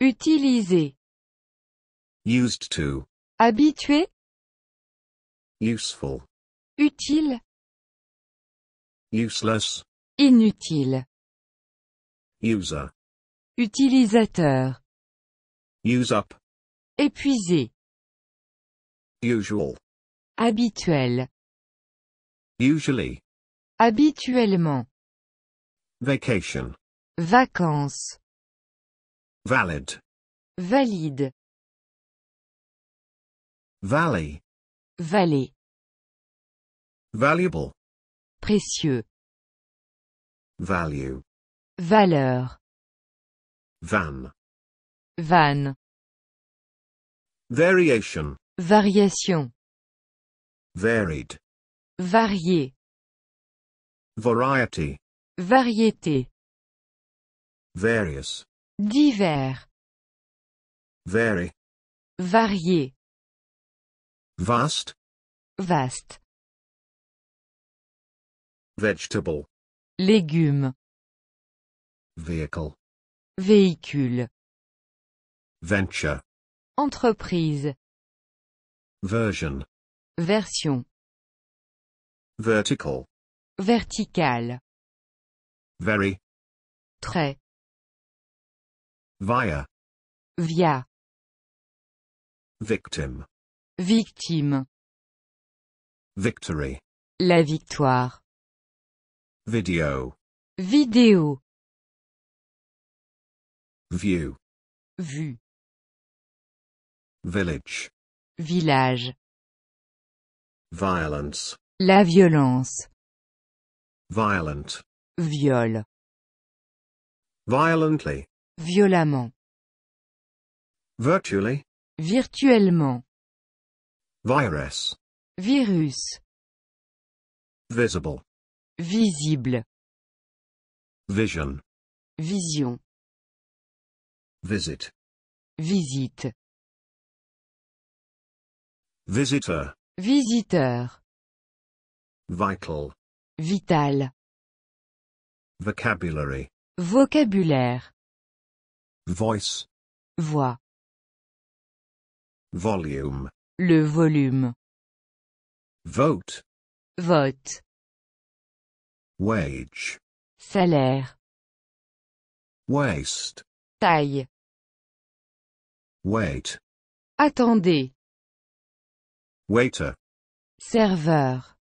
Utiliser. Used to. Habitué. Useful. Utile. Useless. Inutile. User. Utilisateur. Use up. Épuisé. Usual. Habituel. Usually. Habituellement. Vacation. Vacances. Valid. Valide. Valley. Valley. Valuable. Précieux. Value. Valeur. Van. Van. Variation. Variation. Varied. Varié. Variety. Variété. Various. Divers. Vary. Varié. Vast. Vaste. Vegetable. Légumes. Vehicle. Véhicule. Venture. Entreprise. Version. Version. Vertical. Vertical. Very. Très. Via. Via. Victim. Victime. Victory. La victoire. Video. Vidéo. View. Vue. Village. Village. Violence. La violence. Violent. Viol. Violently. Violemment. Virtually. Virtuellement. Virus. Virus. Visible. Visible. Vision. Vision. Visit. Visite. Visitor. Visiteur. Vital. Vital. Vocabulary. Vocabulaire. Voice. Voix. Volume. Le volume. Vote. Vote. Wage. Salaire. Waste. Taille. Wait. Attendez. Waiter. Serveur.